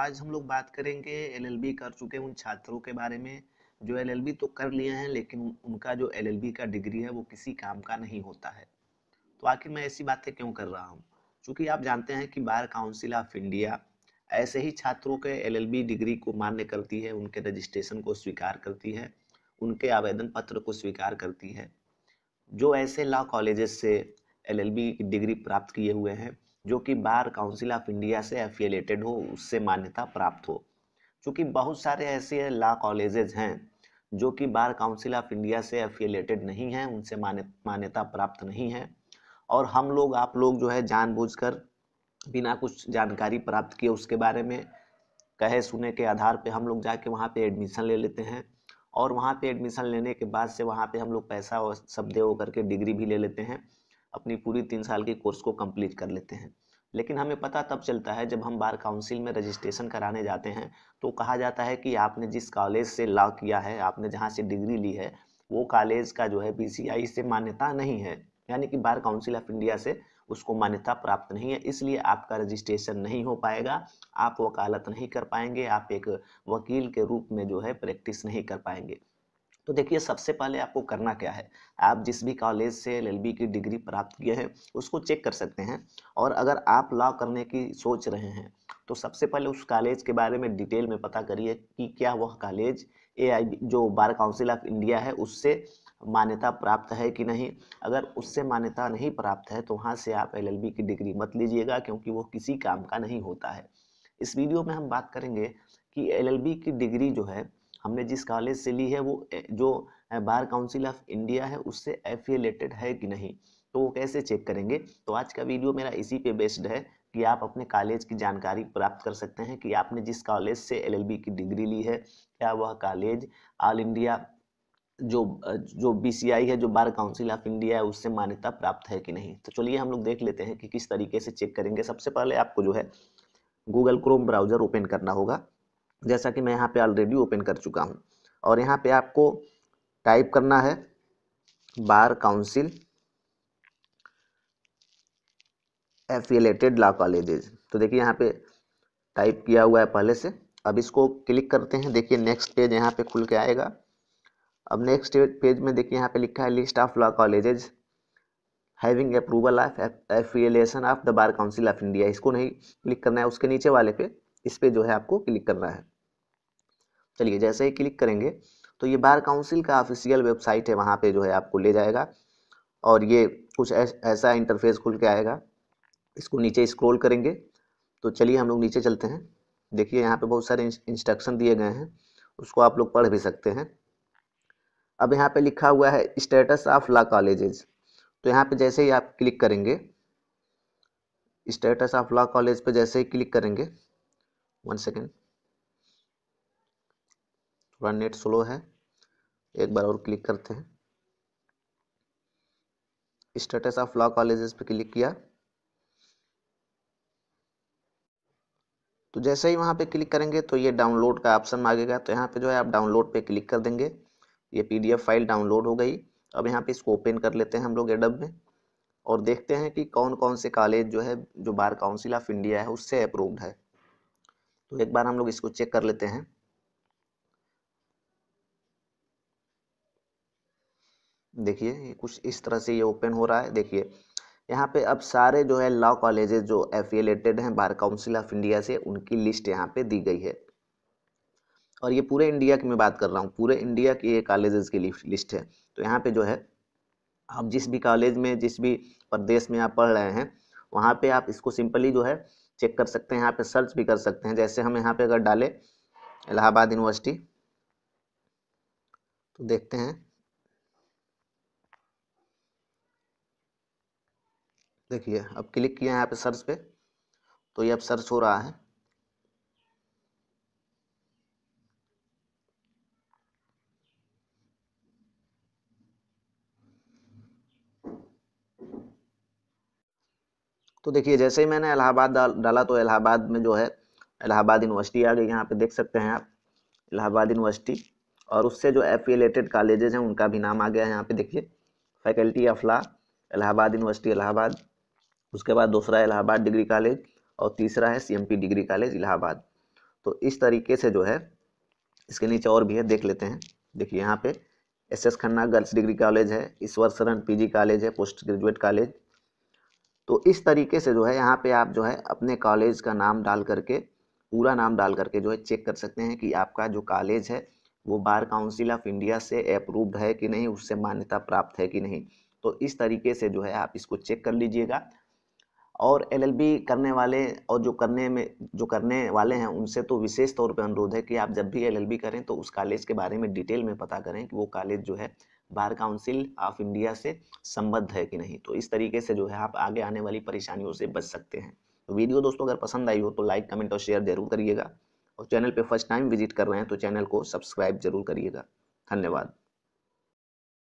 आज हम लोग बात करेंगे एलएलबी कर चुके उन छात्रों के बारे में जो एलएलबी तो कर लिए हैं लेकिन उनका जो एलएलबी का डिग्री है वो किसी काम का नहीं होता है तो आखिर मैं ऐसी बातें क्यों कर रहा हूँ चूँकि आप जानते हैं कि बार काउंसिल ऑफ इंडिया ऐसे ही छात्रों के एलएलबी डिग्री को मान्य करती है उनके रजिस्ट्रेशन को स्वीकार करती है उनके आवेदन पत्र को स्वीकार करती है जो ऐसे लॉ कॉलेजेस से एलएलबी की डिग्री प्राप्त किए हुए हैं जो कि बार काउंसिल ऑफ इंडिया से एफिलेटेड हो उससे मान्यता प्राप्त हो चूँकि बहुत सारे ऐसे लॉ कॉलेजेज हैं जो कि बार काउंसिल ऑफ इंडिया से एफिलेटेड नहीं हैं उनसे मान्यता प्राप्त नहीं है और हम लोग आप लोग जो है जानबूझकर बिना कुछ जानकारी प्राप्त किए उसके बारे में कहे सुने के आधार पे हम लोग जाके वहाँ पे एडमिशन ले लेते हैं और वहाँ पे एडमिशन लेने के बाद से वहाँ पे हम लोग पैसा और सब दे होकर के डिग्री भी ले लेते हैं अपनी पूरी तीन साल के कोर्स को कंप्लीट कर लेते हैं लेकिन हमें पता तब चलता है जब हम बार काउंसिल में रजिस्ट्रेशन कराने जाते हैं तो कहा जाता है कि आपने जिस कॉलेज से लॉ किया है आपने जहाँ से डिग्री ली है वो कॉलेज का जो है बी से मान्यता नहीं है यानी कि बार काउंसिल ऑफ इंडिया से उसको मान्यता प्राप्त नहीं है इसलिए आपका रजिस्ट्रेशन नहीं हो पाएगा आप वकालत नहीं कर पाएंगे आप एक वकील के रूप में जो है प्रैक्टिस नहीं कर पाएंगे तो देखिए सबसे पहले आपको करना क्या है आप जिस भी कॉलेज से एल की डिग्री प्राप्त किए हैं उसको चेक कर सकते हैं और अगर आप लॉ करने की सोच रहे हैं तो सबसे पहले उस कॉलेज के बारे में डिटेल में पता करिए कि क्या वह कॉलेज ए जो बार काउंसिल ऑफ इंडिया है उससे मान्यता प्राप्त है कि नहीं अगर उससे मान्यता नहीं प्राप्त है तो वहाँ से आप एल की डिग्री मत लीजिएगा क्योंकि वो किसी काम का नहीं होता है इस वीडियो में हम बात करेंगे कि एल की डिग्री जो है हमने जिस कॉलेज से ली है वो जो बार काउंसिल ऑफ इंडिया है उससे एफिलेटेड है कि नहीं तो वो कैसे चेक करेंगे तो आज का वीडियो मेरा इसी पे बेस्ड है कि आप अपने कॉलेज की जानकारी प्राप्त कर सकते हैं कि आपने जिस कॉलेज से एलएलबी की डिग्री ली है क्या वह कॉलेज ऑल इंडिया जो जो बीसीआई है जो बार काउंसिल ऑफ इंडिया है उससे मान्यता प्राप्त है कि नहीं तो चलिए हम लोग देख लेते हैं कि किस तरीके से चेक करेंगे सबसे पहले आपको जो है गूगल क्रोम ब्राउजर ओपन करना होगा जैसा कि मैं यहाँ पे ऑलरेडी ओपन कर चुका हूँ और यहाँ पे आपको टाइप करना है bar council affiliated law colleges तो देखिए यहाँ पे टाइप किया हुआ है पहले से अब इसको क्लिक करते हैं देखिए नेक्स्ट पेज यहाँ पे खुल के आएगा अब नेक्स्ट पेज में देखिए यहाँ पे लिखा है list of law colleges having approval of affiliation of the bar council of India इसको नहीं क्लिक करना है उसके नीचे वाले पे इस पर जो है आपको क्लिक करना है चलिए जैसे ही क्लिक करेंगे तो ये बार काउंसिल का ऑफिशियल वेबसाइट है वहाँ पे जो है आपको ले जाएगा और ये कुछ ऐस, ऐसा इंटरफेस खुल के आएगा इसको नीचे स्क्रॉल करेंगे तो चलिए हम लोग नीचे चलते हैं देखिए यहाँ पे बहुत सारे इंस्ट्रक्शन दिए गए हैं उसको आप लोग पढ़ भी सकते हैं अब यहाँ पे लिखा हुआ है स्टेटस ऑफ लॉ कॉलेजेस तो यहाँ पे जैसे ही आप क्लिक करेंगे स्टेटस ऑफ लॉ कॉलेज पे जैसे ही क्लिक करेंगे वन सेकेंड थोड़ा नेट स्लो है एक बार और क्लिक करते हैं स्टेटस ऑफ लॉ कॉलेजेस पे क्लिक किया तो जैसे ही वहां पे क्लिक करेंगे तो ये डाउनलोड का ऑप्शन मांगेगा तो यहाँ पे जो है आप डाउनलोड पे क्लिक कर देंगे ये पीडीएफ फाइल डाउनलोड हो गई अब यहाँ पे इसको ओपन कर लेते हैं हम लोग एडब में और देखते हैं कि कौन कौन से कॉलेज जो है जो बार काउंसिल ऑफ इंडिया है उससे अप्रूव्ड है तो एक बार हम लोग इसको चेक कर लेते हैं देखिए कुछ इस तरह से ये ओपन हो रहा है देखिए यहाँ पे अब सारे जो है लॉ कॉलेजेस जो एफिलेटेड हैं बार काउंसिल ऑफ इंडिया से उनकी लिस्ट यहाँ पे दी गई है और ये पूरे इंडिया की मैं बात कर रहा हूँ पूरे इंडिया के ये कॉलेजेस की लिस्ट है तो यहाँ पे जो है आप जिस भी कॉलेज में जिस भी प्रदेश में आप पढ़ रहे हैं वहाँ पे आप इसको सिंपली जो है चेक कर सकते हैं यहाँ पे सर्च भी कर सकते हैं जैसे हम यहाँ पे अगर डालें इलाहाबाद यूनिवर्सिटी तो देखते हैं देखिए अब क्लिक किया यहाँ पे सर्च पे तो ये अब सर्च हो रहा है तो देखिए जैसे ही मैंने इलाहाबाद डाला तो इलाहाबाद में जो है इलाहाबाद यूनिवर्सिटी आ गई यहाँ पे देख सकते हैं आप इलाहाबाद यूनिवर्सिटी और उससे जो एफिलेटेड कॉलेजेज हैं उनका भी नाम आ गया है यहाँ पे देखिए faculty of law Allahabad university Allahabad उसके बाद दूसरा है इलाहाबाद डिग्री कॉलेज और तीसरा है सीएमपी डिग्री कॉलेज इलाहाबाद तो इस तरीके से जो है इसके नीचे और भी है देख लेते हैं देखिए यहाँ पे S S Khanna girls degree college है ईश्वर शरण पी कॉलेज है पोस्ट ग्रेजुएट कॉलेज तो इस तरीके से जो है यहाँ पे आप जो है अपने कॉलेज का नाम डाल करके पूरा नाम डाल करके जो है चेक कर सकते हैं कि आपका जो कॉलेज है वो बार काउंसिल ऑफ इंडिया से अप्रूव्ड है कि नहीं उससे मान्यता प्राप्त है कि नहीं तो इस तरीके से जो है आप इसको चेक कर लीजिएगा और एलएलबी करने वाले और जो करने में जो करने वाले हैं उनसे तो विशेष तौर पर अनुरोध है कि आप जब भी एलएलबी करें तो उस कॉलेज के बारे में डिटेल में पता करें कि वो कॉलेज जो है बार काउंसिल ऑफ इंडिया से संबद्ध है कि नहीं तो इस तरीके से जो है आप आगे आने वाली परेशानियों से बच सकते हैं तो वीडियो दोस्तों अगर पसंद आई हो तो लाइक कमेंट और शेयर जरूर करिएगा और चैनल पर फर्स्ट टाइम विजिट कर रहे हैं तो चैनल को सब्सक्राइब जरूर करिएगा धन्यवाद